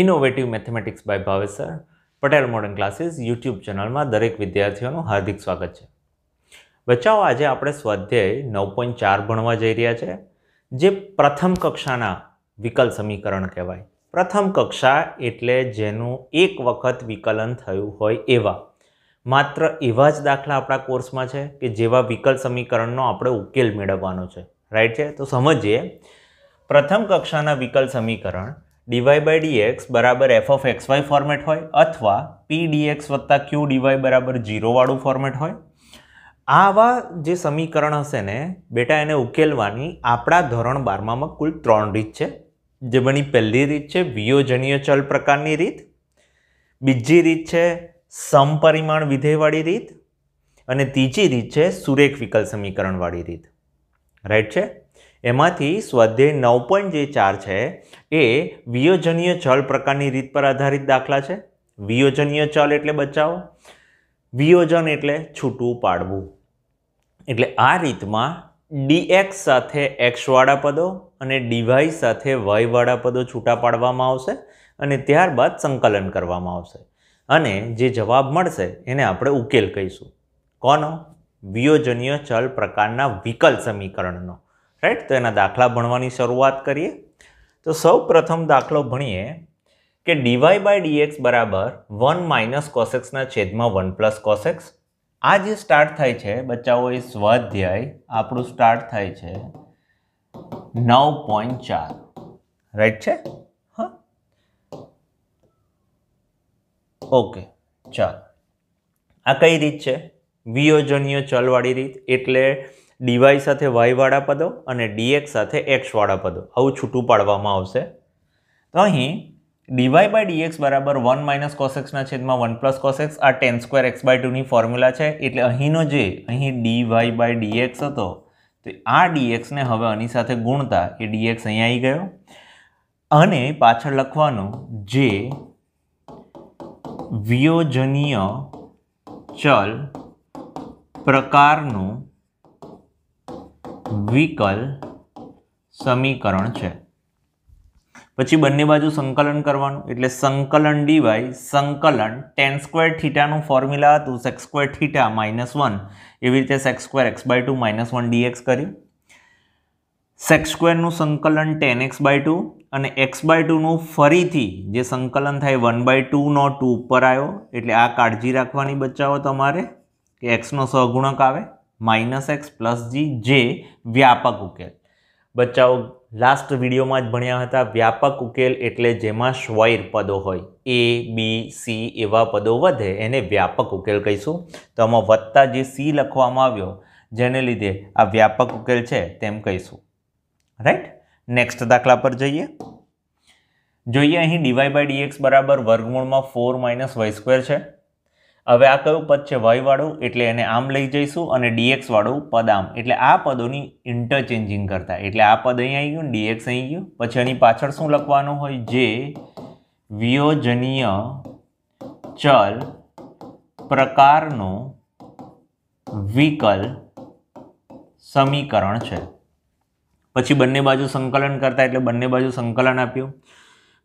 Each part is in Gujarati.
innovative mathematics by Bhavesar Patel modern classes YouTube ચેનલમાં દરેક વિદ્યાર્થીઓનું હાર્દિક સ્વાગત છે બચ્ચાઓ આજે આપણે સ્વાધ્યાય નવ પોઈન્ટ ચાર ભણવા જઈ રહ્યા છે જે પ્રથમ કક્ષાના વિકલ સમીકરણ કહેવાય પ્રથમ કક્ષા એટલે જેનું એક વખત વિકલન થયું હોય એવા માત્ર એવા જ દાખલા આપણા કોર્સમાં છે કે જેવા વિકલ સમીકરણનો આપણે ઉકેલ મેળવવાનો છે રાઈટ છે તો સમજીએ પ્રથમ કક્ષાના વિકલ સમીકરણ ડીવાય બાય ડીએક્સ બરાબર F of X Y format હોય અથવા પી ડીએક્સ વત્તા ક્યુ ડીવાય બરાબર જીરોવાળું ફોર્મેટ હોય આવા જે સમીકરણ હશે ને બેટા એને ઉકેલવાની આપણા ધોરણ બારમામાં કુલ ત્રણ રીત છે જેમાંની પહેલી રીત છે વિયોજનીય ચલ પ્રકારની રીત બીજી રીત છે સમપરિમાણ વિધેયવાળી રીત અને ત્રીજી રીત છે સુરેખ વિકલ સમીકરણવાળી રીત રાઈટ છે એમાંથી સ્વાધ્યાય નવ પોઈન્ટ જે ચાર છે એ વિયોજનીય ચલ પ્રકારની રીત પર આધારિત દાખલા છે વિયોજનીય ચલ એટલે બચાવો વિયોજન એટલે છૂટું પાડવું એટલે આ રીતમાં ડીએક્સ સાથે એક્સવાળા પદો અને ડીવાય સાથે વાયવાળા પદો છૂટા પાડવામાં આવશે અને ત્યારબાદ સંકલન કરવામાં આવશે અને જે જવાબ મળશે એને આપણે ઉકેલ કહીશું કોનો વિયોજનીય ચલ પ્રકારના વિકલ સમીકરણનો રાઈટ તો એના દાખલા ભણવાની શરૂઆત કરીએ તો સૌ પ્રથમ દાખલો ભણીએ કે ડીવાય બાય ડીએક્સ બરાબર વન માઇનસ કોસેક્સના છેદમાં વન પ્લસ કોસેક્સ આ જે સ્ટાર્ટ થાય છે બચ્ચાઓ એ સ્વાધ્યાય આપણું સ્ટાર્ટ થાય છે નવ પોઈન્ટ ચાર રાઈટ છે હા ઓકે ચાલ આ કઈ રીત છે વિયોજનીય ચલવાળી રીત એટલે ડીવાય સાથે વાયવાળા પદો અને ડીએક્સ સાથે એક્સવાળા પદો આવું છૂટું પાડવામાં આવશે તો અહીં ડીવાય બાય ડીએક્સ બરાબર વન માઇનસ કોસેક્સના છેદમાં વન પ્લસ કોસેક્સ આ ટેન સ્ક્વેર એક્સ બાય ટુની ફોર્મ્યુલા છે એટલે અહીંનો જે અહીં ડીવાય બાય ડીએક્સ હતો તો આ ડીએક્સને હવે આની સાથે ગુણતા એ ડીએક્સ અહીં આવી ગયો અને પાછળ લખવાનો જે વિયોજનીય ચલ પ્રકારનું વિકલ સમીકરણ છે પછી બંને બાજુ સંકલન કરવાનું એટલે સંકલન ડીવાય સંકલન ટેન સ્ક્વેર થીટાનું ફોર્મ્યુલા હતું sec square theta minus one એવી રીતે sec square X by two minus one D X કર્યું સેક્સ સ્ક્વેરનું સંકલન ટેન એક્સ બાય ટુ અને એક્સ બાય ટુનું ફરીથી જે સંકલન થાય વન બાય ટુનો ટુ ઉપર આવ્યો એટલે આ કાળજી રાખવાની બચાવો તમારે કે એક્સનો સહગુણક આવે માઇનસ એક્સ પ્લસ જી જે વ્યાપક ઉકેલ બચ્ચાઓ લાસ્ટ વિડીયોમાં જ ભણ્યા હતા વ્યાપક ઉકેલ એટલે જેમાં સ્વૈર પદો હોય એ બી સી એવા પદો વધે એને વ્યાપક ઉકેલ કહીશું તો આમાં વધતા જે સી લખવામાં આવ્યો જેને લીધે આ વ્યાપક ઉકેલ છે તેમ કહીશું રાઈટ નેક્સ્ટ દાખલા પર જઈએ જોઈએ અહીં ડીવાય બાય ડીએક્સ બરાબર વર્ગમૂળમાં ફોર માઇનસ વાય સ્ક્વેર છે હવે આ કયું પદ છે વયવાળું એટલે એને આમ લઈ જઈશું અને ડીએક્સવાળું પદ આમ એટલે આ પદોની ઇન્ટરચેન્જિંગ કરતા એટલે આ પદ અહીં આવી ગયું ડીએક્સ અહીં ગયું પછી એની પાછળ શું લખવાનું હોય જે વિયોજનીય ચલ પ્રકારનો વિકલ સમીકરણ છે પછી બંને બાજુ સંકલન કરતા એટલે બંને બાજુ સંકલન આપ્યું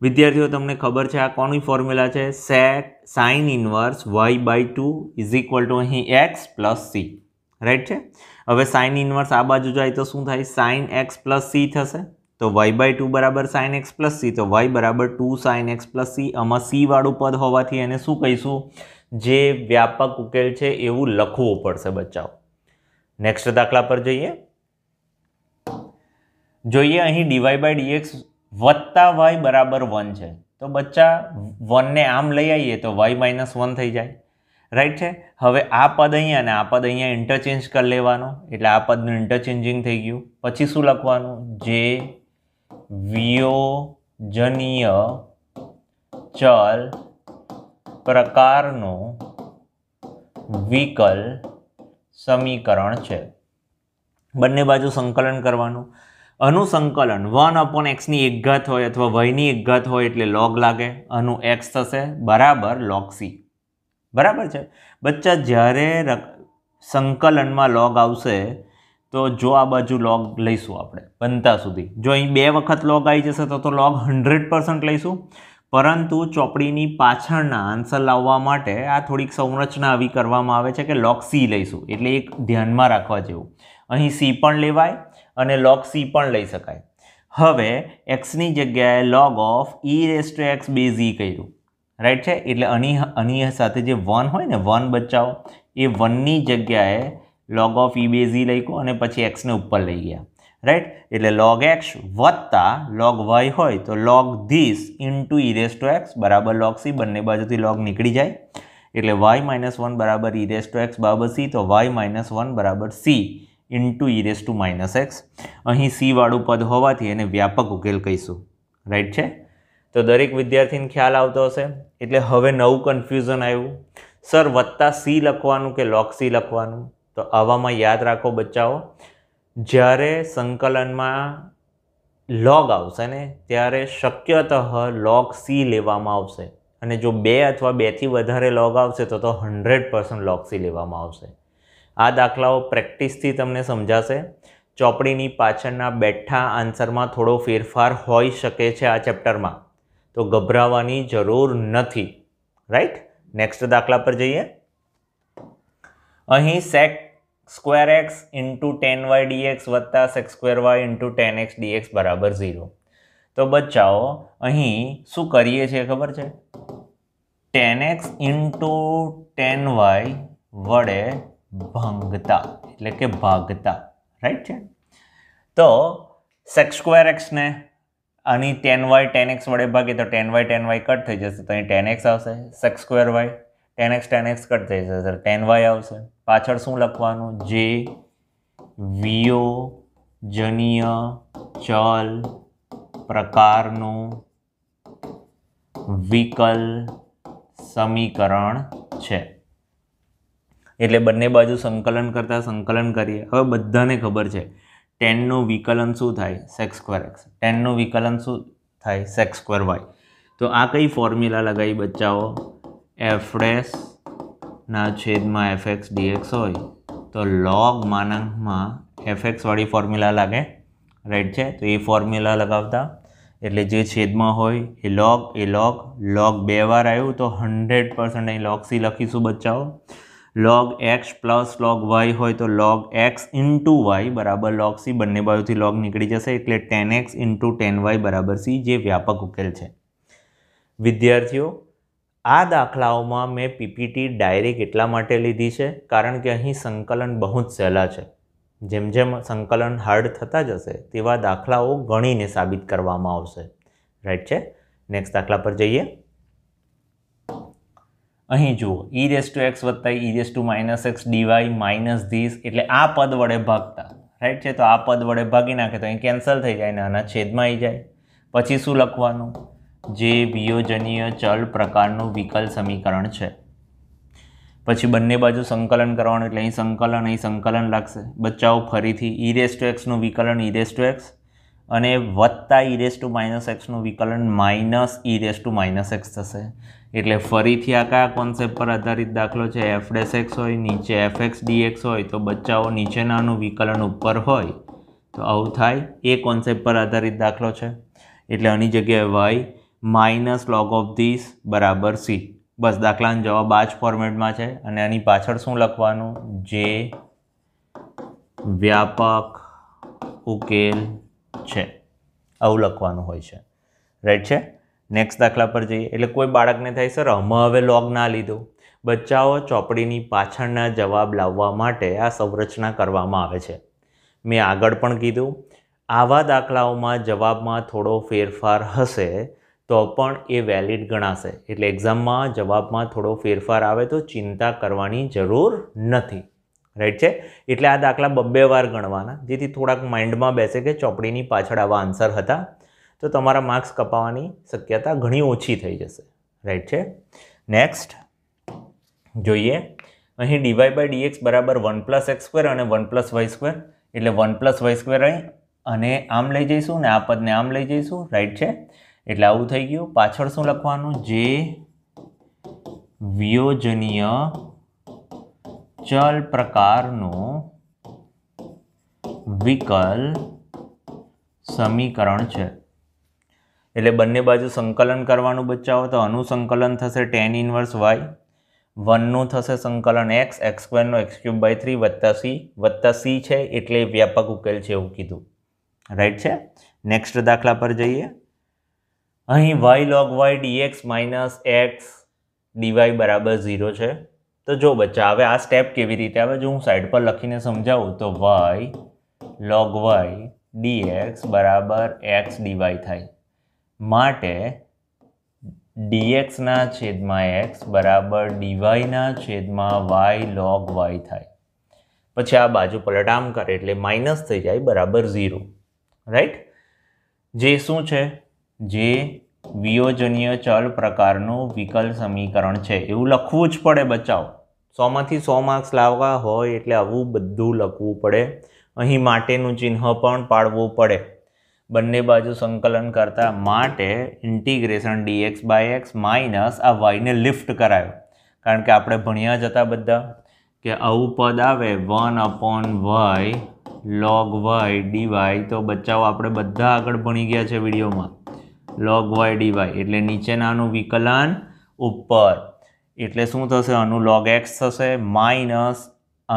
વિદ્યાર્થીઓ તમને ખબર છે આ કોની ફોર્મ્યુલા છે sec sine inverse Y by two is equal to અહીં એક્સ પ્લસ સી રાઈટ છે હવે સાઇન ઇન્વર્સ આ બાજુ જાય તો શું થાય સાઇન એક્સ પ્લસ સી થશે તો વાય બાય ટુ બરાબર સાઇન એક્સ પ્લસ સી તો વાય બરાબર two sine X plus C આમાં સીવાળું પદ હોવાથી એને શું કહીશું જે વ્યાપક ઉકેલ છે એવું લખવું પડશે બચાવ નેક્સ્ટ દાખલા પર જઈએ જોઈએ અહીં ડીવાય બાય ડીએક્સ વત્તા વાય બરાબર વન છે તો બચ્ચા વનને આમ લઈ આવીએ તો વાય માઇનસ વન થઈ જાય રાઈટ છે હવે આ પદ અહીંયા અને આ પદ અહીંયા ઇન્ટરચેન્જ કરી લેવાનો એટલે આ પદનું ઇન્ટરચેન્જિંગ થઈ ગયું પછી શું લખવાનું જે વિયોજનીય ચલ પ્રકારનું વિકલ સમીકરણ છે બંને બાજુ સંકલન કરવાનું અનુસંકલન વન અપોન એક્સની એક ઘાત હોય અથવા વયની એક ઘાત હોય એટલે લોગ લાગે અનુ એક્સ થશે બરાબર લોગ સી બરાબર છે બચ્ચા જ્યારે સંકલનમાં લોગ આવશે તો જો આ બાજુ લોગ લઈશું આપણે બનતા સુધી જો અહીં બે વખત લોગ આવી જશે તો તો લોગ હંડ્રેડ પર્સન્ટ લઈશું પરંતુ ચોપડીની પાછળના આન્સર લાવવા માટે આ થોડીક સંરચના આવી કરવામાં આવે છે કે લોગ સી લઈશું એટલે એક ધ્યાનમાં રાખવા જેવું અહીં સી પણ લેવાય અને લોગ સી પણ લઈ શકાય હવે એક્સની જગ્યાએ log of E raise to X base E કર્યું રાઈટ છે એટલે અની અની સાથે જે વન હોય ને વન બચાવો એ વનની જગ્યાએ log of E e base E લખ્યું અને પછી એક્સને ઉપર લઈ ગયા રાઈટ એટલે લોગ એક્સ વત્તા લોગ વાય હોય તો log this into E raise to X બરાબર લોગ સી બંને બાજુથી લોગ નીકળી જાય એટલે વાય માઇનસ વન બરાબર ઈ ઇરેસ ટુ એક્સ બરાબર સી તો વાય માઇનસ વન બરાબર C into raise to minus X અહીં સીવાળું પદ હોવાથી એને વ્યાપક ઉકેલ કહીશું રાઈટ છે તો દરેક વિદ્યાર્થીને ખ્યાલ આવતો હશે એટલે હવે નવું કન્ફ્યુઝન આવ્યું સર વત્તા સી લખવાનું કે લોક સી લખવાનું તો આવામાં યાદ રાખો બચ્ચાઓ જ્યારે સંકલનમાં લોગ આવશે ને ત્યારે શક્યતઃ લોગ સી લેવામાં આવશે અને જો બે અથવા બેથી વધારે લોગ આવશે તો તો હંડ્રેડ પર્સન્ટ લોક સી લેવામાં આવશે આ દાખલાઓ પ્રેક્ટિસથી તમને સમજાશે ચોપડીની પાછળના બેઠા આન્સરમાં થોડો ફેરફાર હોઈ શકે છે આ ચેપ્ટરમાં તો ગભરાવાની જરૂર નથી રાઈટ નેક્સ્ટ દાખલા પર જઈએ અહીં sec square X into tan Y dx વત્તા sec square Y into tan X D X બરાબર ઝીરો તો બચ્ચાઓ અહીં શું કરીએ છીએ ખબર છે tan x into tan Y વડે ભંગતા એટલે કે ભાગતા રાઈટ છે તો સેક્સ સ્ક્વેર એક્સને આની ટેન વાય ટેન એક્સ વડે ભાગીએ તો tan y tan y cut થઈ જશે તો અહીં ટેન એક્સ આવશે sec square y tan x tan x cut થઈ જશે ટેન વાય આવશે પાછળ શું લખવાનું જે વિયોજનીય ચલ પ્રકારનું વિકલ સમીકરણ છે એટલે બંને બાજુ સંકલન કરતાં સંકલન કરીએ હવે બધાને ખબર છે ટેનનું વિકલન શું થાય સેક્સ સ્ક્વેર એક્સ ટેનનું વિકલન શું થાય સેક્સ સ્ક્વેર વાય તો આ કઈ ફોર્મ્યુલા લગાવી બચ્ચાઓ એફડેસના છેદમાં એફ એક્સ ડીએક્સ હોય તો લોગ માનાંકમાં એફ એક્સવાળી ફોર્મ્યુલા લાગે રાઈટ છે તો એ ફોર્મ્યુલા લગાવતા એટલે જે છેદમાં હોય એ લોગ એ લોગ લોગ બે વાર આવ્યું તો હંડ્રેડ પર્સન્ટ અહીં લોગ સી લખીશું બચ્ચાઓ log x plus log Y હોય તો લોગ એક્સ ઇન્ટુ વાય બરાબર લોગ સી બંને બાજુથી લોગ નીકળી જશે એટલે tan x into tan y બરાબર સી જે વ્યાપક ઉકેલ છે વિદ્યાર્થીઓ આ દાખલાઓમાં મેં પીપીટી ડાયરેક્ટ એટલા માટે લીધી છે કારણ કે અહીં સંકલન બહુ જ સહેલા છે જેમ જેમ સંકલન હાર્ડ થતા જશે તેવા દાખલાઓ ગણીને સાબિત કરવામાં આવશે રાઈટ છે નેક્સ્ટ દાખલા પર જઈએ અહીં જુઓ ઈ રેસ ટુ એક્સ વત્તા e raise to minus x dy minus this એટલે આ પદ વડે ભાગતા રાઈટ છે તો આ પદ વડે ભાગી નાખે તો અહીં કેન્સલ થઈ જાય ને આના છેદમાં આવી જાય પછી શું લખવાનું જે વિયોજનીય ચલ પ્રકારનું વિકલ સમીકરણ છે પછી બંને બાજુ સંકલન કરવાનું એટલે અહીં સંકલન અહીં સંકલન લાગશે બચ્ચાઓ ફરીથી ઈ રેસ ટુ એક્સનું વિકલન ઈ રેસ ટુ એક્સ અને વત્તા ઈ રેસ ટુ માઇનસ એક્સનું વિકલન minus e raise to minus x થશે એટલે ફરીથી આ કયા કોન્સેપ્ટ પર આધારિત દાખલો છે એફ ડેસ હોય નીચે એફ એક્સ ડી એક્સ હોય તો બચ્ચાઓ નીચેનાનું વિકલન ઉપર હોય તો આવું થાય એ કોન્સેપ્ટ પર આધારિત દાખલો છે એટલે આની જગ્યાએ y minus log of this બરાબર સી બસ દાખલાનો જવાબ આ જ ફોર્મેટમાં છે અને આની પાછળ શું લખવાનું જે વ્યાપક ઉકેલ છે આવું લખવાનું હોય છે રાઈટ છે નેક્સ્ટ દાખલા પર જઈએ એટલે કોઈ બાળકને થાય સર હમણાં હવે લોગ ના લીધો બચ્ચાઓ ચોપડીની પાછળના જવાબ લાવવા માટે આ સંરચના કરવામાં આવે છે મેં આગળ પણ કીધું આવા દાખલાઓમાં જવાબમાં થોડો ફેરફાર હશે તો પણ એ વેલિડ ગણાશે એટલે એક્ઝામમાં જવાબમાં થોડો ફેરફાર આવે તો ચિંતા કરવાની જરૂર નથી રાઈટ છે એટલે આ દાખલા બબ્બે વાર ગણવાના જેથી થોડાક માઇન્ડમાં બેસે કે ચોપડીની પાછળ આવા આન્સર હતા તો તમારા માર્ક્સ કપાવવાની શક્યતા ઘણી ઓછી થઈ જશે રાઈટ છે નેક્સ્ટ જોઈએ અહીં ડીવાય બાય ડીએક્સ બરાબર વન પ્લસ એક્સ સ્ક્વેર અને વન પ્લસ વાય સ્ક્વેર એટલે વન પ્લસ વાય સ્ક્વેર અહીં અને આમ લઈ જઈશું ને આ પદને આમ લઈ જઈશું રાઈટ છે એટલે આવું થઈ ગયું પાછળ શું લખવાનું જે વિયોજનીય ચલ પ્રકારનું વિકલ સમીકરણ છે એટલે બંને બાજુ સંકલન કરવાનું બચ્ચાઓ તો આનું સંકલન થશે ટેન ઇન્વર્સ વાય વનનું થશે સંકલન એક્સ એક્સ સ્ક્વેરનો એક્સ ક્યુબ બાય થ્રી વત્તા સી વત્તા સી છે એટલે વ્યાપક ઉકેલ છે એવું કીધું રાઈટ છે નેક્સ્ટ દાખલા પર જઈએ અહીં y log y dx minus x dy બરાબર ઝીરો છે તો જો બચ્ચા હવે આ સ્ટેપ કેવી રીતે આવે જો હું સાઈડ પર લખીને સમજાવું તો વાય લોગ વાય ડીએક્સ બરાબર એક્સ ડીવાય થાય માટે ડીએક્સના છેદમાં એક્સ બરાબર ડીવાયના છેદમાં વાય લોગ વાય થાય પછી આ બાજુ પલટામ કરે એટલે માઇનસ થઈ જાય બરાબર ઝીરો રાઈટ જે શું છે જે વિયોજનીય ચલ પ્રકારનું વિકલ સમીકરણ છે એવું લખવું જ પડે બચાવ સોમાંથી સો માર્ક્સ લાવવા હોય એટલે આવું બધું લખવું પડે અહીં માટેનું ચિહ્ન પણ પાડવું પડે બંને બાજુ સંકલન કરતા માટે integration dx by x minus આ વાયને લિફ્ટ કરાયો કારણ કે આપણે ભણ્યા જતા બધા કે આવું પદ આવે one upon y log y dy તો બચ્ચાઓ આપણે બધા આગળ ભણી ગયા છે વિડીયોમાં લોગ વાય ડીવાય એટલે નીચેનાનું વિકલન ઉપર એટલે શું થશે આનું લોગ એક્સ થશે માઇનસ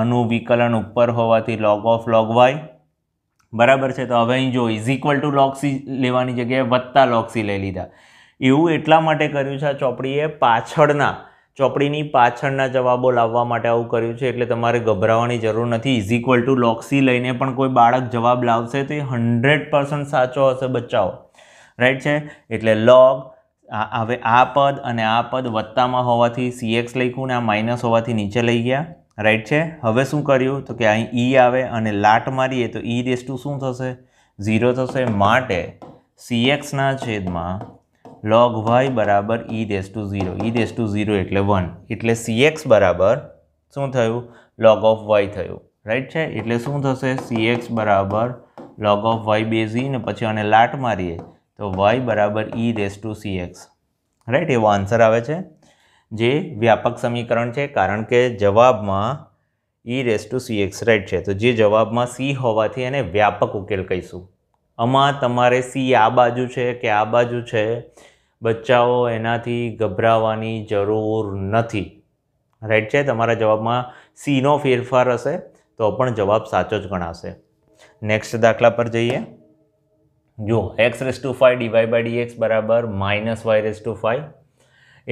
આનું વિકલન ઉપર હોવાથી લોગ ઓફ લોગ વાય બરાબર છે તો હવે અહીં જો ઇઝ ઇક્વલ ટુ લોક્સી લેવાની જગ્યાએ વત્તા લોક્સી લઈ લીધા એવું એટલા માટે કર્યું છે આ ચોપડીએ પાછળના ચોપડીની પાછળના જવાબો લાવવા માટે આવું કર્યું છે એટલે તમારે ગભરાવાની જરૂર નથી ઇઝ ઇક્વલ ટુ લોક્સી લઈને પણ કોઈ બાળક જવાબ લાવશે તો એ હંડ્રેડ પર્સન્ટ સાચો હશે બચ્ચાઓ રાઈટ છે એટલે લોગ હવે આ પદ અને આ પદ વત્તામાં હોવાથી સીએક્સ લખ્યું ને આ માઇનસ હોવાથી નીચે લઈ ગયા રાઈટ છે હવે શું કર્યું તો કે અહીં ઈ e આવે અને લાટ મારીએ તો ઈ રેસ ટુ શું થશે ઝીરો થશે માટે સી એક્સના છેદમાં લોગ વાય બરાબર e raise to zero e raise to zero એટલે વન એટલે સી એક્સ બરાબર શું થયું લોગ ઓફ વાય થયું રાઈટ છે એટલે શું થશે સી એક્સ બરાબર લોગ ઓફ વાય બેઝી ને પછી અને લાટ મારીએ તો વાય બરાબર e raise to c x right એવો આન્સર આવે છે જે વ્યાપક સમીકરણ છે કારણ કે જવાબમાં e raise to c x right છે તો જે જવાબમાં સી હોવાથી એને વ્યાપક ઉકેલ કહીશું આમાં તમારે સી આ બાજુ છે કે આ બાજુ છે બચ્ચાઓ એનાથી ગભરાવાની જરૂર નથી રાઈટ છે તમારા જવાબમાં સીનો ફેરફાર હશે તો પણ જવાબ સાચો જ ગણાશે નેક્સ્ટ દાખલા પર જઈએ જો x raise to five dy by dx બરાબર minus y raise to five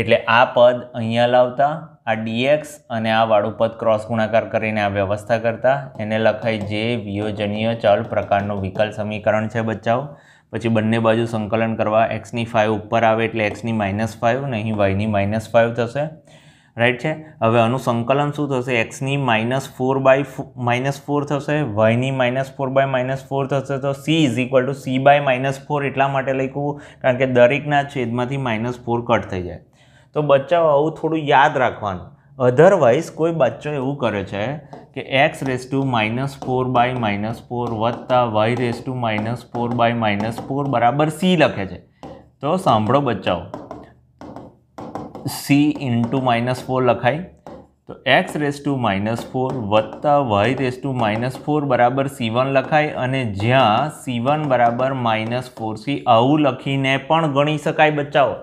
એટલે આ પદ અહીંયા લાવતા આ ડીએક્સ અને આ વાળું પદ ક્રોસ ગુણાકાર કરીને આ વ્યવસ્થા કરતા એને લખાય જે વિયોજનીય ચલ પ્રકારનું વિકલ સમીકરણ છે બચ્ચાઓ પછી બંને બાજુ સંકલન કરવા એક્સની ફાઇવ ઉપર આવે એટલે એક્સની માઇનસ ફાઇવ ને અહીં વાયની માઇનસ ફાઇવ થશે રાઈટ છે હવે આનું સંકલન શું થશે એક્સની minus four by minus four થશે વાયની minus four by minus four થશે તો c is equal to c by minus four એટલા માટે લખ્યું કારણ કે દરેકના છેદમાંથી માઇનસ ફોર કટ થઈ જાય તો બચ્ચાઓ આવું થોડું યાદ રાખવાનું અધરવાઇઝ કોઈ બચ્ચો એવું કરે છે કે x raise to minus four by minus four વત્તા y raise to minus four by minus four બરાબર સી લખે છે તો સાંભળો બચ્ચાઓ સી ઇન્ટુ માઇનસ ફોર લખાય તો x raise to minus four વત્તા y raise to minus four બરાબર સી વન લખાય અને જ્યાં સી વન બરાબર માઇનસ ફોર સી આવું લખીને પણ ગણી શકાય બચ્ચાઓ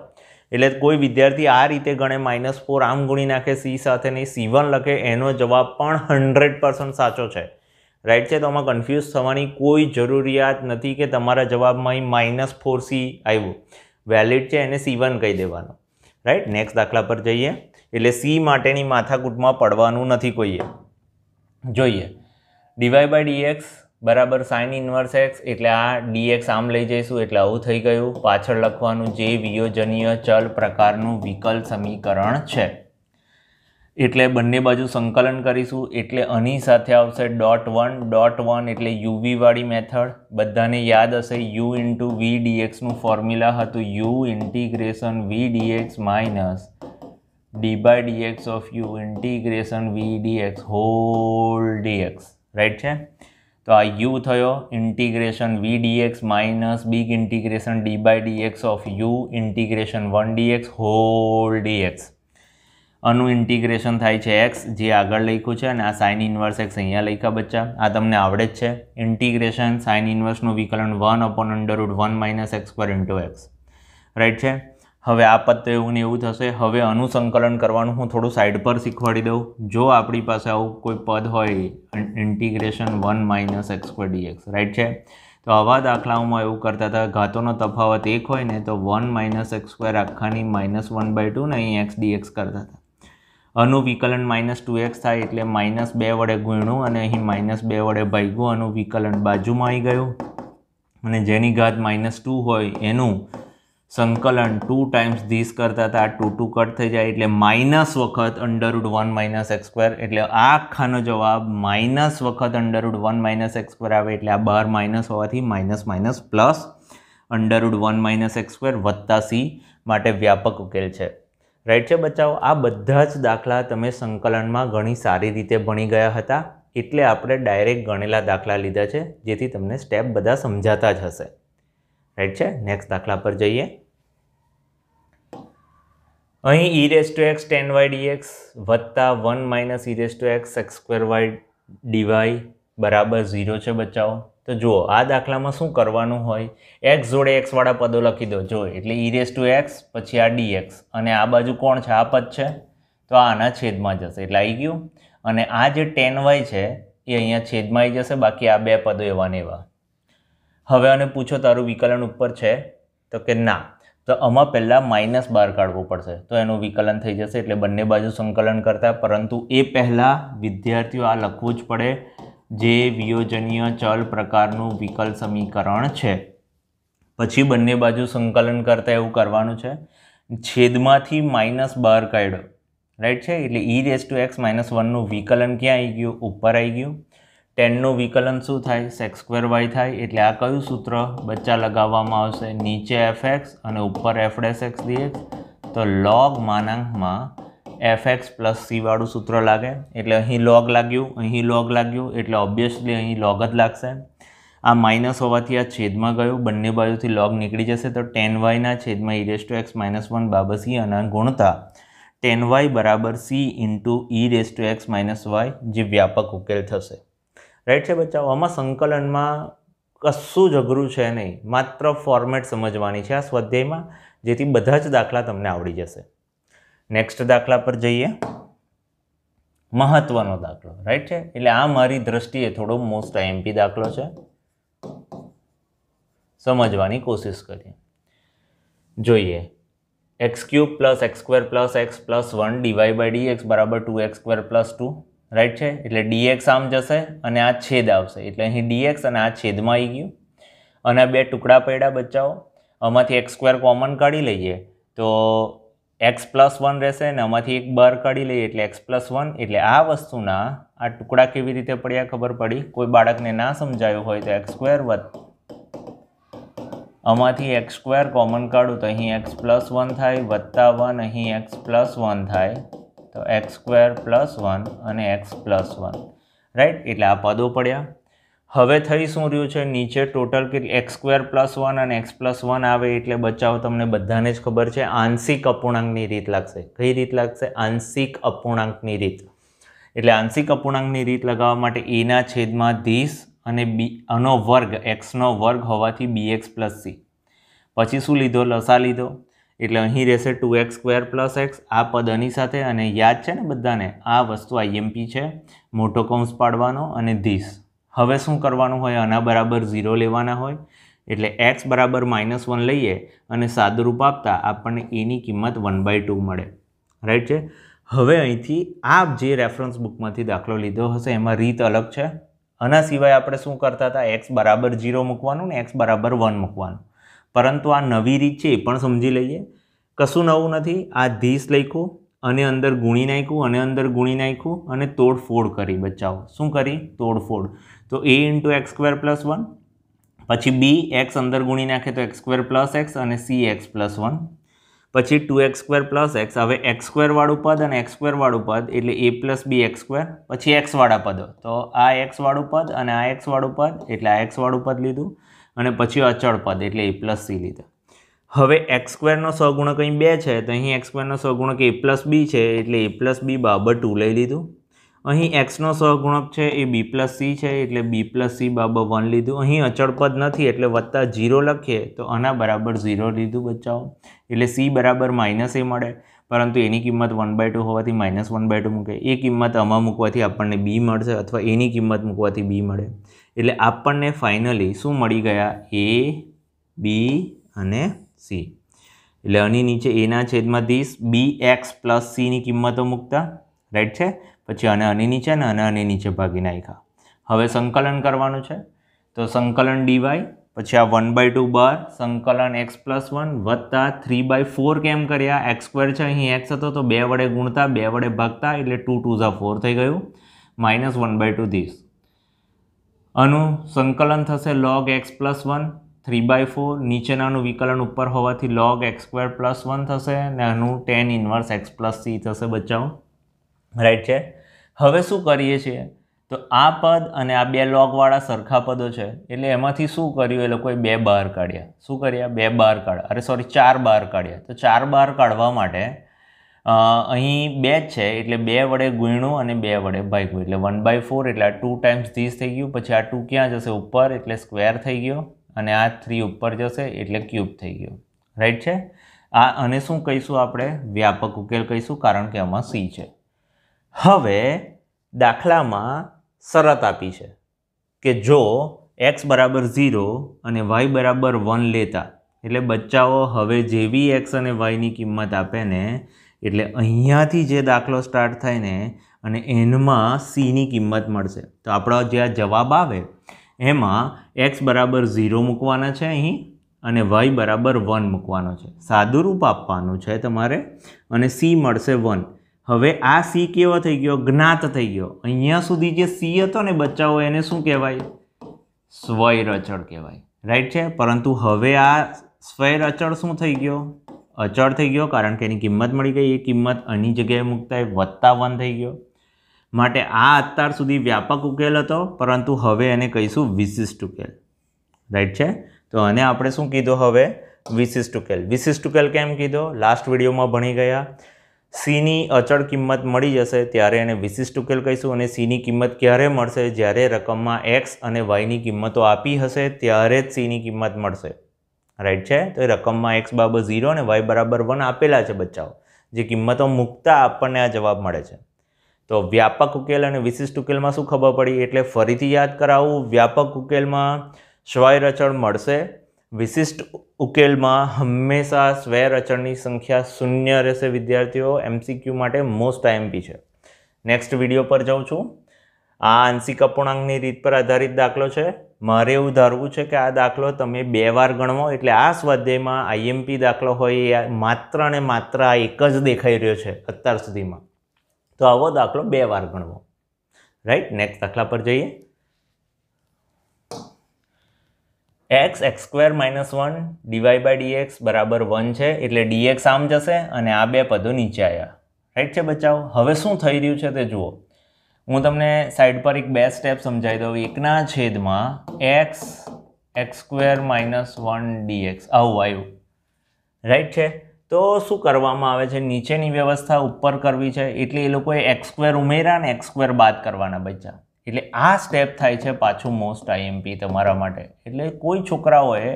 એટલે કોઈ વિદ્યાર્થી આ રીતે ગણે માઇનસ ફોર આમ ગુણી નાખે સી સાથે નહીં સી વન લખે એનો જવાબ પણ હન્ડ્રેડ પર્સન્ટ સાચો છે રાઈટ છે તો આમાં કન્ફ્યુઝ થવાની કોઈ જરૂરિયાત નથી કે તમારા જવાબમાં માઇનસ ફોર સી આવ્યું વેલિડ છે એને સી વન કહી દેવાનો રાઈટ નેક્સ્ટ દાખલા પર જઈએ એટલે સી માટેની માથાકૂટમાં પડવાનું નથી કોઈએ જોઈએ ડીવાય બાય ડીએક્સ બરાબર સાઇન ઇન્વર્સ એક્સ એટલે આ ડીએક્સ આમ લઈ જઈશું એટલે આવું થઈ ગયું પાછળ લખવાનું જે વિયોજનીય ચલ પ્રકારનું વિકલ સમીકરણ છે એટલે બંને બાજુ સંકલન કરીશું એટલે આની સાથે આવશે ડોટ વન ડોટ વન એટલે યુવીવાળી મેથડ બધાને યાદ હશે યુ ઇન્ટુ વી ડીએક્સનું ફોર્મ્યુલા હતું u integration v dx minus d by dx of u integration v dx whole dx right છે તો આ યુ થયો integration v dx minus big integration d by dx of u integration one dx whole dx આનું ઇન્ટિગ્રેશન થાય છે એક્સ જે આગળ લખ્યું છે અને આ સાઇન ઇન્વર્સ એક્સ અહીંયા લખ્યા બચ્ચા આ તમને આવડે જ છે ઇન્ટિગ્રેશન સાઇન ઇન્વર્સનું વિકલન one upon under root one minus x પર ઇન્ટુ એક્સ રાઈટ છે હવે આ પદ તો એવું ને એવું થશે હવે અનુસંકલન કરવાનું હું થોડું સાઈડ પર શીખવાડી દઉં જો આપણી પાસે આવું કોઈ પદ હોય integration one minus x square dx right છે તો આવા દાખલાઓમાં એવું કરતા હતા ઘાતોનો તફાવત એક હોય ને તો વન માઇનસ એક્સ સ્ક્વેર આખાની માઇનસ વન બાય ટુ ને અહીં એક્સ ડીએક્સ કરતા હતા અનુ વિકલન માઇનસ ટુ એક્સ થાય એટલે માઇનસ બે વડે ગુણ્યું અને અહીં માઇનસ બે વડે ભાગ્યું અનુ વિકલન બાજુમાં આવી ગયું અને જેની ઘાત માઇનસ ટુ હોય એનું સંકલન ટુ ટાઈમ્સ ધીસ કરતા હતા ટુ ટુ કટ થઈ જાય એટલે માઇનસ વખત અંડરવુડ વન માઇનસ એક્સક્વેર એટલે આખાનો જવાબ માઇનસ વખત અંડરવુડ વન માઇનસ એક્સ આવે એટલે આ બાર માઇનસ હોવાથી minus minus plus under root one minus x square square વત્તા સી માટે વ્યાપક ઉકેલ છે રાઈટ છે બચ્ચાઓ આ બધા જ દાખલા તમે સંકલનમાં ઘણી સારી રીતે ભણી ગયા હતા એટલે આપણે ડાયરેક્ટ ગણેલા દાખલા લીધા છે જેથી તમને સ્ટેપ બધા સમજાતા જ હશે રાઈટ છે નેક્સ્ટ દાખલા પર જઈએ અહીં e raise to x tan Y dx વત્તા one minus e raise to x x square y dy બરાબર ઝીરો છે બચાવો તો જુઓ આ દાખલામાં શું કરવાનું હોય એક્સ જોડે એક્સવાળા પદો લખી દો જો એટલે ઈ રેસ ટુ એક્સ પછી આ ડીએક્સ અને આ બાજુ કોણ છે આ પદ છે તો આ આના છેદમાં જશે એટલે આવી ગયું અને આ જે ટેન વાય છે એ અહીંયા છેદમાં આવી જશે બાકી આ બે પદો એવા ને એવા હવે આને પૂછો તારું વિકલન ઉપર છે તો કે ના તો આમાં પહેલાં માઇનસ બહાર કાઢવું પડશે તો એનું વિકલન થઈ જશે એટલે બંને બાજુ સંકલન કરતા પરંતુ એ પહેલાં વિદ્યાર્થીઓ આ લખવું જ પડે જે વિયોજનીય ચલ પ્રકારનું વિકલ સમીકરણ છે પછી બંને બાજુ સંકલન કરતા એવું કરવાનું છે છેદમાંથી માઇનસ બહાર કાઢ્યો રાઈટ છે એટલે e raise to x minus વનનું વિકલન ક્યાં આવી ગયું ઉપર આવી ગયું ટેનનું વિકલન શું થાય સેક્સ સ્ક્વેર વાય થાય એટલે આ કયું સૂત્ર બચ્ચા લગાવવામાં આવશે નીચે એફ એક્સ અને ઉપર એફ ડેસ એક્સ ડીએક્સ તો લોગ માનાંકમાં એફ એક્સ પ્લસ સીવાળું સૂત્ર લાગે એટલે અહીં લોગ લાગ્યું અહીં લોગ લાગ્યું એટલે ઓબ્વિયસલી અહીં લોગ જ લાગશે આ માઇનસ હોવાથી આ છેદમાં ગયું બંને બાજુથી લોગ નીકળી જશે તો ટેન વાયના છેદમાં e raise to x minus one બાબસી અને ગુણતા ટેન વાય બરાબર C into e raise to x minus y જે વ્યાપક ઉકેલ થશે રાઈટ છે બચ્ચાઓ આમાં સંકલનમાં કશું જ અઘરું છે નહીં માત્ર ફોર્મેટ સમજવાની છે આ સ્વાધ્યાયમાં જેથી બધા જ દાખલા તમને આવડી જશે નેક્સ્ટ દાખલા પર જઈએ મહત્વનો દાખલો રાઈટ છે એટલે આ મારી દ્રષ્ટિએ થોડો મોસ્ટ આઈએમપી દાખલો છે સમજવાની કોશિશ કરીએ જોઈએ x cube plus x square plus x plus one dy by d x બરાબર two x square plus two right છે એટલે ડીએક્સ આમ જશે અને આ છેદ આવશે એટલે અહીં ડીએક્સ અને આ છેદમાં આવી ગયું અને બે ટુકડા પડ્યા બચ્ચાઓ આમાંથી એક્સ સ્ક્વેર કોમન કાઢી લઈએ તો એક્સ પ્લસ વન રહેશે અને આમાંથી એક બાર કાઢી લઈએ એટલે એક્સ પ્લસ વન એટલે આ વસ્તુના આ ટુકડા કેવી રીતે પડ્યા ખબર પડી કોઈ બાળકને ના સમજાયું હોય તો એક્સ સ્ક્વેર આમાંથી એક્સ સ્ક્વેર કોમન કાઢું તો અહીં એક્સ પ્લસ વન થાય વત્તા વન અહીં એક્સ પ્લસ વન થાય તો એક્સ સ્ક્વેર પ્લસ વન અને એક્સ પ્લસ વન રાઈટ એટલે આ પદો પડ્યા હવે થઈ શું રહ્યું છે નીચે ટોટલ કેટલી એક્સ સ્ક્વેર પ્લસ વન અને એક્સ પ્લસ વન આવે એટલે બચાવ તમને બધાને જ ખબર છે આંશિક અપૂર્ણાંકની રીત લાગશે કઈ રીત લાગશે આંશિક અપૂર્ણાંકની રીત એટલે આંશિક અપૂર્ણાંકની રીત લગાવવા માટે એના છેદમાં ધીસ અને બી આનો વર્ગ એક્સનો વર્ગ હોવાથી બી એક્સ પ્લસ સી પછી શું લીધો લસા લીધો એટલે અહીં રહેશે two x square plus x આ પદ આની સાથે અને યાદ છે ને બધાને આ વસ્તુ આઈએમપી છે મોટો કૌંસ પાડવાનો અને ધીસ હવે શું કરવાનું હોય આના બરાબર ઝીરો લેવાના હોય એટલે એક્સ બરાબર માઇનસ વન લઈએ અને સાદુરૂપ આપતા આપણને એની કિંમત વન બાય ટુ મળે રાઈટ છે હવે અહીંથી આ જે રેફરન્સ બુકમાંથી દાખલો લીધો હશે એમાં રીત અલગ છે આના સિવાય આપણે શું કરતા હતા એક્સ બરાબર ઝીરો મૂકવાનું ને એક્સ બરાબર વન મૂકવાનું પરંતુ આ નવી રીત છે એ પણ સમજી લઈએ કશું નવું નથી આ ધીસ લખ્યું અને અંદર ગુણી નાખ્યું અને અંદર ગુણી નાખ્યું અને તોડફોડ કરી બચાવો શું કરી તોડફોડ તો A into x square plus one પછી બી એક્સ અંદર ગુણી નાખે તો એક્સ સ્ક્વેર પ્લસ એક્સ અને સી એક્સ પ્લસ વન પછી two x square plus x હવે એક્સ સ્ક્વેરવાળું પદ અને એક્સ સ્ક્વેરવાળું પદ એટલે A plus B x square પછી એક્સવાળા પદો તો આ એક્સવાળું પદ અને આ એક્સવાળું પદ એટલે આ એક્સવાળું પદ લીધું અને પછી અચળ પદ એટલે એ પ્લસ સી લીધા હવે એક્સ સ્ક્વેરનો સહગુણક અહીં બે છે તો અહીં એક્સ સ્ક્વેરનો સહગુણક એ પ્લસ બી છે એટલે એ પ્લસ બી બાબર ટુ લઈ લીધું અહીં એક્સનો સહગુણક છે એ બી પ્લસ સી છે એટલે બી પ્લસ સી બાબર વન લીધું અહીં અચળપદ નથી એટલે વત્તા ઝીરો લખીએ તો આના બરાબર ઝીરો લીધું બચ્ચાઓ એટલે સી બરાબર માઇનસ એ મળે પરંતુ એની કિંમત વન બાય ટુ હોવાથી માઇનસ વન બાય ટુ મૂકે એ કિંમત આમાં મૂકવાથી આપણને બી મળશે અથવા એની કિંમત મૂકવાથી બી મળે એટલે આપણને ફાઇનલી શું મળી ગયા એ બી અને સી એટલે આની નીચે એના છેદમાં ધીસ બી એક્સ પ્લસ સીની કિંમતો મૂકતા રાઈટ છે પછી અને આની નીચે ને અને આની નીચે ભાગી નાખ્યા હવે સંકલન કરવાનું છે તો સંકલન ડીવાય પછી આ વન બાય ટુ બાર સંકલન એક્સ પ્લસ વન વત્તા થ્રી બાય ફોર કેમ કર્યા એક્સ સ્ક્વેર છે અહીં એક્સ હતો તો બે વડે ગુણતા બે વડે ભાગતા એટલે ટુ ટુ ઝા ફોર થઈ ગયું minus one by two this આનું સંકલન થશે log x plus one three by four નીચેનાનું વિકલન ઉપર હોવાથી log x square plus one થશે ને આનું tan inverse x plus C થશે બચ્ચાઓ રાઈટ છે હવે શું કરીએ છીએ તો આ પદ અને આ બે લોગવાળા સરખા પદો છે એટલે એમાંથી શું કર્યું એ લોકોએ બે બહાર કાઢ્યા શું કર્યા બે બહાર કાઢ્યા અરે સોરી ચાર બહાર કાઢ્યા તો ચાર બહાર કાઢવા માટે અહીં બે જ છે એટલે બે વડે ગુણ્યું અને બે વડે ભાગ્યું એટલે વન બાય ફોર એટલે આ ટુ ટાઈમ્સ ધીસ થઈ ગયું પછી આ ટુ ક્યાં જશે ઉપર એટલે સ્ક્વેર થઈ ગયો અને આ થ્રી ઉપર જશે એટલે ક્યુબ થઈ ગયો રાઈટ છે આ અને શું કહીશું આપણે વ્યાપક ઉકેલ કહીશું કારણ કે આમાં સી છે હવે દાખલામાં શરત આપી છે કે જો એક્સ બરાબર ઝીરો અને વાય બરાબર વન લેતા એટલે બચ્ચાઓ હવે જેવી એક્સ અને વાયની કિંમત આપે ને એટલે અહીંયાથી જે દાખલો સ્ટાર્ટ થાય ને અને એનમાં સીની કિંમત મળશે તો આપણો જે જવાબ આવે એમાં એક્સ બરાબર ઝીરો મૂકવાના છે અહીં અને વાય બરાબર વન મૂકવાનો છે સાદુરૂપ આપવાનું છે તમારે અને સી મળશે વન હવે આ સી કેવો થઈ ગયો જ્ઞાત થઈ ગયો અહીંયા સુધી જે સી હતો ને બચ્ચાઓ એને શું કહેવાય સ્વૈર અચળ કહેવાય રાઈટ છે પરંતુ હવે આ સ્વૈર અચળ શું થઈ ગયો અચળ થઈ ગયો કારણ કે એની કિંમત મળી ગઈ એ કિંમત આની જગ્યાએ મૂકતા એ વત્તા વન થઈ ગયો માટે આ અત્યાર સુધી વ્યાપક ઉકેલ હતો પરંતુ હવે એને કહીશું વિશિષ્ટ ઉકેલ રાઈટ છે તો અને આપણે શું કીધું હવે વિશિષ્ટ ઉકેલ વિશિષ્ટ ઉકેલ કેમ કીધો લાસ્ટ વિડીયોમાં ભણી ગયા સીની અચળ કિંમત મળી જશે ત્યારે એને વિશિષ્ટ ઉકેલ કહીશું અને સીની કિંમત ક્યારે મળશે જ્યારે રકમમાં એક્સ અને વાયની કિંમતો આપી હશે ત્યારે જ સીની કિંમત મળશે રાઈટ છે તો એ રકમમાં એક્સ બરાબર ઝીરો અને વાય બરાબર વન આપેલા છે બચ્ચાઓ જે કિંમતો મૂકતા આપણને આ જવાબ મળે છે તો વ્યાપક ઉકેલ અને વિશિષ્ટ ઉકેલમાં શું ખબર પડી એટલે ફરીથી યાદ કરાવું વ્યાપક ઉકેલમાં સ્વય રચણ મળશે વિશિષ્ટ ઉકેલમાં હંમેશા સ્વય સંખ્યા શૂન્ય રહેશે વિદ્યાર્થીઓ એમસીક્યુ માટે મોસ્ટ આઈએમપી છે નેક્સ્ટ વિડીયો પર જાઉં છું આ આંશિક અપૂર્ણાંકની રીત પર આધારિત દાખલો છે મારે એવું ધારવું છે કે આ દાખલો તમે બે વાર ગણવો એટલે આ સ્વાધ્યાયમાં આઈએમપી દાખલો હોય એ માત્ર ને માત્ર આ એક જ દેખાઈ રહ્યો છે અત્યાર સુધીમાં તો આવો દાખલો બે વાર ગણવો રાઈટ નેક્સ્ટ દાખલા પર જઈએ x x square minus one dy by dx બરાબર વન છે એટલે ડીએક્સ આમ જશે અને આ બે પદો નીચે આવ્યા રાઈટ છે બચાવો હવે શું થઈ રહ્યું છે તે જુઓ હું તમને સાઈડ પર એક બે સ્ટેપ સમજાવી દઉં એકના છેદમાં x x square minus one dx આવું આવ્યું રાઈટ છે તો શું કરવામાં આવે છે નીચેની વ્યવસ્થા ઉપર કરવી છે એટલે એ લોકોએ એક્સ સ્ક્વેર ઉમેર્યા ને એક્સ સ્ક્વેર બાદ કરવાના બચ્યા એટલે આ સ્ટેપ થાય છે પાછું મોસ્ટ આઈએમપી તમારા માટે એટલે કોઈ છોકરાઓએ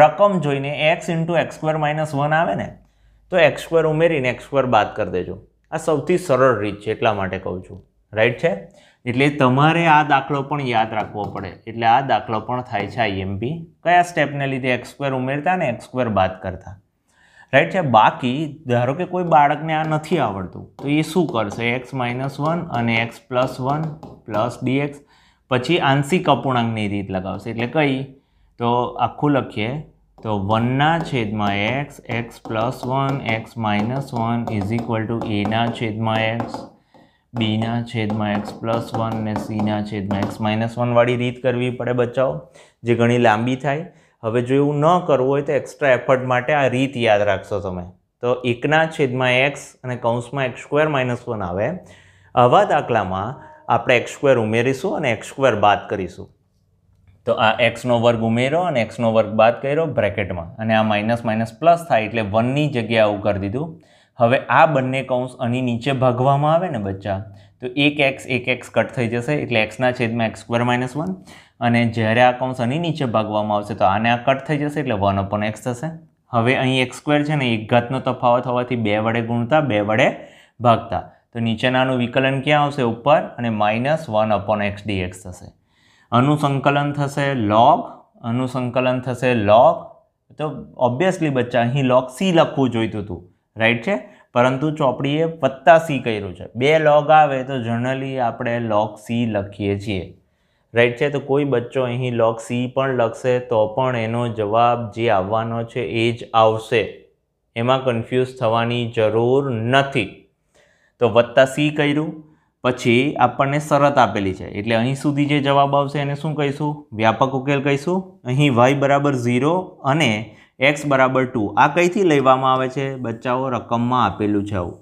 રકમ જોઈને x into x square minus one આવે ને તો એક્સ સ્ક્વેર ઉમેરીને એક્સ સ્ક્વેર બાદ કરી દેજો આ સૌથી સરળ રીત છે એટલા માટે કહું છું રાઈટ છે એટલે તમારે આ દાખલો પણ યાદ રાખવો પડે એટલે આ દાખલો પણ થાય છે આઈએમપી કયા સ્ટેપને લીધે એક્સક્વેર ઉમેરતા ને એક્સક્વેર બાદ કરતા રાઈટ છે બાકી ધારો કે કોઈ બાળકને આ નથી આવડતું તો એ શું કરશે એક્સ માઇનસ વન અને x plus one plus dx પછી આંશિક અપૂર્ણાંકની રીત લગાવશે એટલે કઈ તો આખું લખીએ તો વનના છેદમાં x x plus one x minus one is equal to એના છેદમાં એક્સ બીના છેદમાં એક્સ પ્લસ વન ને સીના છેદમાં એક્સ માઇનસ વનવાળી રીત કરવી પડે બચાવો જે ઘણી લાંબી થાય હવે જો એવું ન કરવું હોય તો એક્સ્ટ્રા એફર્ટ માટે આ રીત યાદ રાખશો તમે તો એકના છેદમાં એક્સ અને કૌંસમાં એક્સ સ્ક્વેર માઇનસ વન આવે આવા દાખલામાં આપણે એક્સ સ્ક્વેર ઉમેરીશું અને એક્સ સ્ક્વેર બાદ કરીશું તો આ એક્સનો વર્ગ ઉમેરો અને એક્સનો વર્ગ બાદ કર્યો બ્રેકેટમાં અને આ માઇનસ માઇનસ પ્લસ થાય એટલે વનની જગ્યાએ આવું કરી દીધું હવે આ બંને કૌંસ અહીં નીચે ભાગવામાં આવે ને બચ્ચા તો એક એક્સ એક એક્સ કટ થઈ જશે એટલે એક્સના છેદમાં એક્સ સ્ક્વેર માઇનસ વન અને જ્યારે આ કૌંસ અહીં નીચે ભાગવામાં આવશે તો આને આ કટ થઈ જશે એટલે વન અપન એક્સ થશે હવે અહીં એક સ્ક્વેર છે ને એક ઘાતનો તફાવત હોવાથી બે વડે ગુણતા બે વડે ભાગતા તો નીચેનાનું વિકલન ક્યાં આવશે ઉપર અને minus one upon x dx થશે અનુસંકલન થશે લોગ અનુસંકલન થશે લોગ તો ઓબ્વિયસલી બચ્ચા અહીં લોગ સી લખવું જોઈતું હતું રાઈટ છે પરંતુ ચોપડીએ વત્તા સી કર્યું છે બે લોગ આવે તો જનરલી આપણે લોગ સી લખીએ છીએ રાઈટ છે તો કોઈ બચ્ચો અહીં લોગ સી પણ લખશે તો પણ એનો જવાબ જે આવવાનો છે એ જ આવશે એમાં કન્ફ્યુઝ થવાની જરૂર નથી તો વત્તા સી કર્યું પછી આપણને શરત આપેલી છે એટલે અહીં સુધી જે જવાબ આવશે એને શું કહીશું વ્યાપક ઉકેલ કહીશું અહીં વાય બરાબર ઝીરો અને એક્સ બરાબર ટુ આ કઈથી લેવામાં આવે છે બચ્ચાઓ રકમમાં આપેલું છે આવું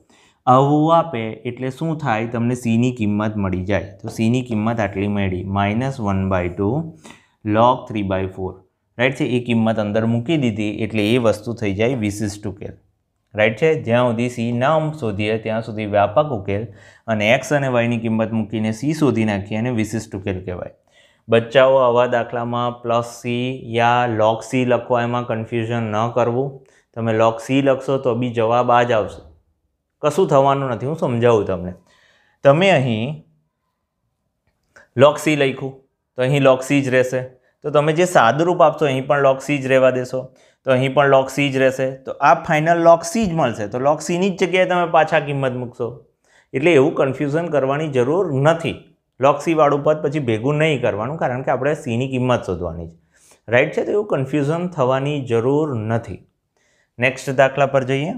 આવું આપે એટલે શું થાય તમને સીની કિંમત મળી જાય તો સીની કિંમત આટલી મળી minus one by two log three by four right છે એ કિંમત અંદર મૂકી દીધી એટલે એ વસ્તુ થઈ જાય વિશિષ્ટ ઉકેલ રાઈટ છે જ્યાં સુધી સી નામ શોધીએ ત્યાં સુધી વ્યાપક ઉકેલ અને એક્સ અને વાયની કિંમત મૂકીને સી શોધી નાખીએ અને વિશિષ્ટ ઉકેલ કહેવાય બચ્ચાઓ આવા દાખલામાં પ્લસ સી યા લોક સી લખવા એમાં કન્ફ્યુઝન ન કરવું તમે લોક સી લખશો તો બી જવાબ આ જ આવશે કશું થવાનું નથી હું સમજાવું તમને તમે અહીં લોક સી લખું તો અહીં લોક સી જ રહેશે તો તમે જે સાદુરૂપ આપશો અહીં પણ લોક સી જ રહેવા દેશો તો અહીં પણ લોક સી જ રહેશે તો આ ફાઇનલ લોક સી જ મળશે તો લોક સીની જ જગ્યાએ તમે પાછા કિંમત મૂકશો એટલે એવું કન્ફ્યુઝન કરવાની જરૂર નથી લોક્સીવાળું પદ પછી ભેગું નહીં કરવાનું કારણ કે આપણે સીની કિંમત શોધવાની છે રાઈટ છે તો એવું કન્ફ્યુઝન થવાની જરૂર નથી નેક્સ્ટ દાખલા પર જઈએ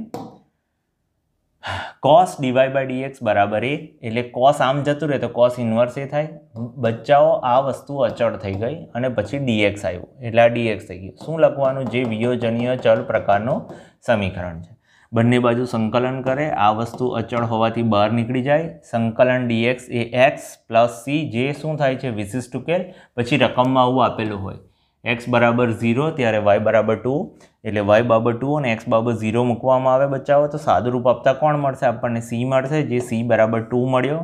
કોસ ડીવાય બાય ડીએક્સ બરાબર એ એટલે કોસ આમ જતું રહે તો કોસ ઇન્વર્સ એ થાય બચ્ચાઓ આ વસ્તુ અચળ થઈ ગઈ અને પછી ડીએક્સ આવ્યું એટલે આ ડીએક્સ થઈ ગયું શું લખવાનું જે વિયોજનીય ચલ પ્રકારનું સમીકરણ છે બંને બાજુ સંકલન કરે આ વસ્તુ અચળ હોવાથી બહાર નીકળી જાય સંકલન ડીએક્સ એ એક્સ પ્લસ સી જે શું થાય છે વિશિષ્ટ ઉકેલ પછી રકમમાં આવું આપેલું હોય એક્સ બરાબર ઝીરો ત્યારે વાય બરાબર ટુ એટલે વાય બરાબર ટુ અને એક્સ બરાબર ઝીરો મૂકવામાં આવે બચાવો તો સાદુરૂપ આપતા કોણ મળશે આપણને સી મળશે જે સી બરાબર ટુ મળ્યો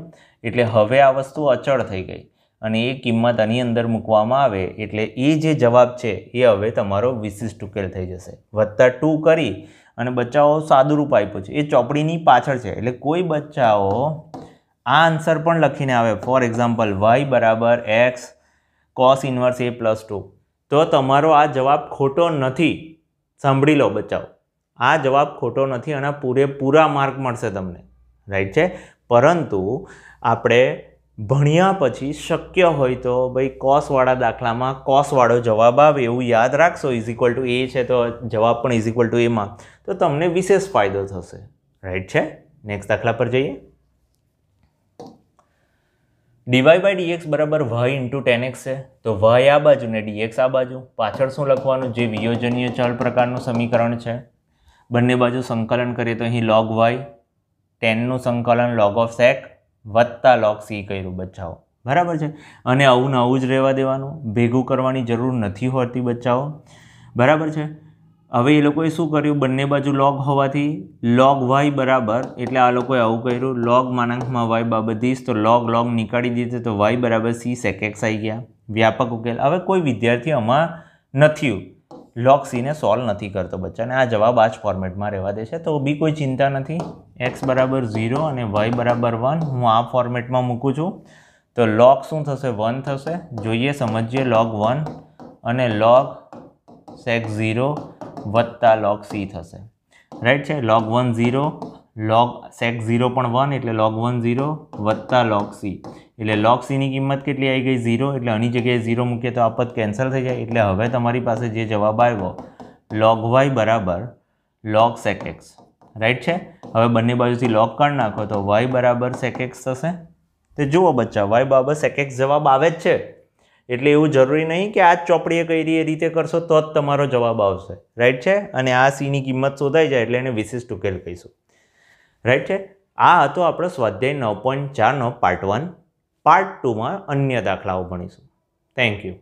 એટલે હવે આ વસ્તુ અચળ થઈ ગઈ અને એ કિંમત આની અંદર મૂકવામાં આવે એટલે એ જે જવાબ છે એ હવે તમારો વિશિષ્ટ ઉકેલ થઈ જશે વત્તા ટુ કરી અને બચ્ચાઓ સાદુરૂપ આપ્યું છે એ ચોપડીની પાછળ છે એટલે કોઈ બચ્ચાઓ આ આન્સર પણ લખીને આવે ફોર એક્ઝામ્પલ વાય બરાબર x cos inverse a plus two તો તમારો આ જવાબ ખોટો નથી સાંભળી લો બચ્ચાઓ આ જવાબ ખોટો નથી અને પૂરેપૂરા માર્ક મળશે તમને રાઈટ છે પરંતુ આપણે ભણ્યા પછી શક્ય હોય તો ભાઈ કોસવાળા દાખલામાં કોસવાળો જવાબ આવે એવું યાદ રાખશો ઇઝ ઇક્વલ ટુ એ છે તો જવાબ પણ ઇઝ ઇક્વલ ટુ એમાં તો તમને વિશેષ ફાયદો થશે રાઈટ છે નેક્સ્ટ દાખલા પર જઈએ ડીવાય બાય ડીએક્સ બરાબર વાય ઇન્ટુ ટેન એક્સ છે તો વાય આ બાજુ ને ડીએક્સ આ બાજુ પાછળ શું લખવાનું જે વિયોજનીય ચળ પ્રકારનું સમીકરણ છે બંને બાજુ સંકલન કરીએ તો અહીં લોગ વાય ટેનનું સંકલન લોગ ઓફ સેક વધતા લોગ સી કર્યું બચ્ચાઓ બરાબર છે અને આવું ને આવું જ રહેવા દેવાનું ભેગું કરવાની જરૂર નથી હોતી બચ્ચાઓ બરાબર છે હવે એ લોકોએ શું કર્યું બંને બાજુ લોગ હોવાથી લોગ વાય બરાબર એટલે આ લોકોએ આવું કર્યું લોગ માનાંકમાં વાય બાબતીશ તો લોગ લોગ નીકાળી દીધું તો વાય બરાબર સી સેકેક્સ આવી ગયા વ્યાપક ઉકેલ હવે કોઈ વિદ્યાર્થી આમાં નથી લોક સીને સોલ્વ નથી કરતો બચ્ચાને આ જવાબ આ જ ફોર્મેટમાં રહેવા દે છે તો બી કોઈ ચિંતા નથી એક્સ બરાબર ઝીરો અને વાય બરાબર વન હું આ ફોર્મેટમાં મૂકું છું તો લોગ શું થશે વન થશે જોઈએ સમજીએ લોગ વન અને લોગ સેક્સ ઝીરો વત્તા લોક સી થશે રાઈટ છે log one zero log sec zero પણ વન એટલે લોગ વન ઝીરો વત્તા લોગ સી એટલે લોગ સીની કિંમત કેટલી આવી ગઈ ઝીરો એટલે આની જગ્યાએ ઝીરો મૂકીએ તો આ કેન્સલ થઈ જાય એટલે હવે તમારી પાસે જે જવાબ આવ્યો લોગ વાય બરાબર લોગ સેક એક્સ રાઈટ છે હવે બંને બાજુથી લોગ કરી નાખો તો વાય બરાબર સેક એક્સ થશે તો જુઓ બચ્ચા વાય બરાબર સેક એક્સ જવાબ આવે જ છે એટલે એવું જરૂરી નહીં કે આ જ ચોપડીએ કઈ એ રીતે કરશો તો જ તમારો જવાબ આવશે રાઈટ છે અને આ સીની કિંમત શોધાઈ જાય એટલે એને વિશિષ્ટ ઉકેલ કહીશું રાઈટ છે આ હતો આપણો સ્વાધ્યાય નવ પોઈન્ટ ચારનો પાર્ટ વન પાર્ટ ટુમાં અન્ય દાખલાઓ ભણીશું થેન્ક યુ